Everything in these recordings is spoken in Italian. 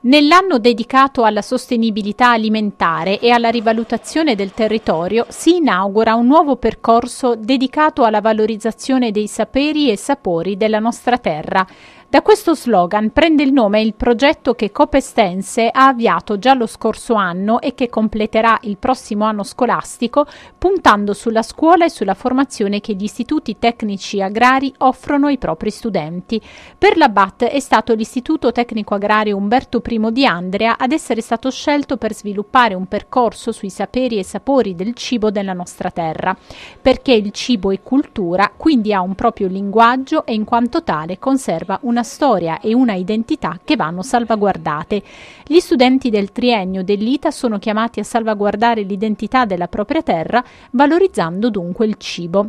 Nell'anno dedicato alla sostenibilità alimentare e alla rivalutazione del territorio si inaugura un nuovo percorso dedicato alla valorizzazione dei saperi e sapori della nostra terra. Da questo slogan prende il nome il progetto che Copestense ha avviato già lo scorso anno e che completerà il prossimo anno scolastico puntando sulla scuola e sulla formazione che gli istituti tecnici agrari offrono ai propri studenti. Per la BAT è stato l'Istituto Tecnico Agrario Umberto I di Andrea ad essere stato scelto per sviluppare un percorso sui saperi e sapori del cibo della nostra terra, perché il cibo è cultura, quindi ha un proprio linguaggio e in quanto tale conserva un una storia e una identità che vanno salvaguardate. Gli studenti del triennio dell'ITA sono chiamati a salvaguardare l'identità della propria terra, valorizzando dunque il cibo.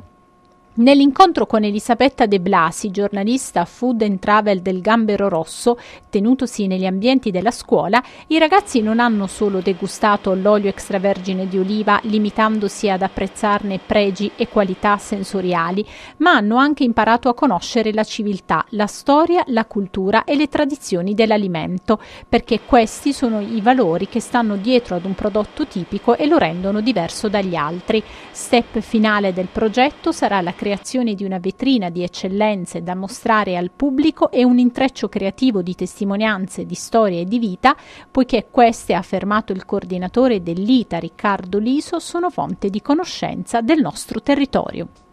Nell'incontro con Elisabetta De Blasi, giornalista food and travel del Gambero Rosso, tenutosi negli ambienti della scuola, i ragazzi non hanno solo degustato l'olio extravergine di oliva limitandosi ad apprezzarne pregi e qualità sensoriali, ma hanno anche imparato a conoscere la civiltà, la storia, la cultura e le tradizioni dell'alimento, perché questi sono i valori che stanno dietro ad un prodotto tipico e lo rendono diverso dagli altri. Step finale del progetto sarà la creazione creazione di una vetrina di eccellenze da mostrare al pubblico e un intreccio creativo di testimonianze, di storie e di vita, poiché queste, ha affermato il coordinatore dell'ITA Riccardo Liso, sono fonte di conoscenza del nostro territorio.